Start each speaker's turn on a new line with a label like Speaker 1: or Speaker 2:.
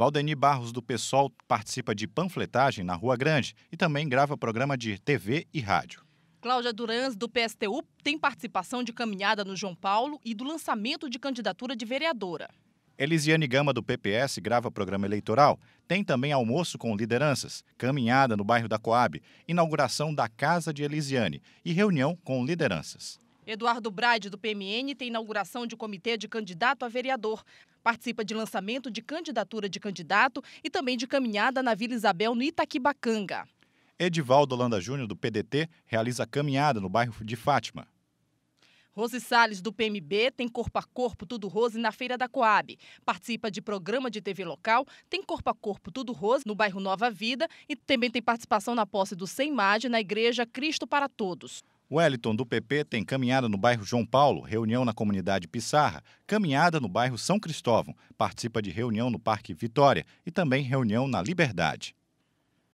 Speaker 1: Valdeni Barros do PSOL participa de panfletagem na Rua Grande e também grava programa de TV e rádio.
Speaker 2: Cláudia Durans, do PSTU, tem participação de caminhada no João Paulo e do lançamento de candidatura de vereadora.
Speaker 1: Elisiane Gama, do PPS, grava programa eleitoral. Tem também almoço com lideranças, caminhada no bairro da Coab, inauguração da Casa de Elisiane e reunião com lideranças.
Speaker 2: Eduardo Brade, do PMN, tem inauguração de comitê de candidato a vereador. Participa de lançamento de candidatura de candidato e também de caminhada na Vila Isabel, no Itaquibacanga.
Speaker 1: Edivaldo Landa Júnior, do PDT, realiza caminhada no bairro de Fátima.
Speaker 2: Rose Sales do PMB, tem Corpo a Corpo Tudo Rose na Feira da Coab. Participa de programa de TV local, tem Corpo a Corpo Tudo Rose no bairro Nova Vida e também tem participação na posse do Sem Imagem na Igreja Cristo para Todos.
Speaker 1: Wellington, do PP, tem caminhada no bairro João Paulo, reunião na comunidade Pissarra, caminhada no bairro São Cristóvão, participa de reunião no Parque Vitória e também reunião na Liberdade.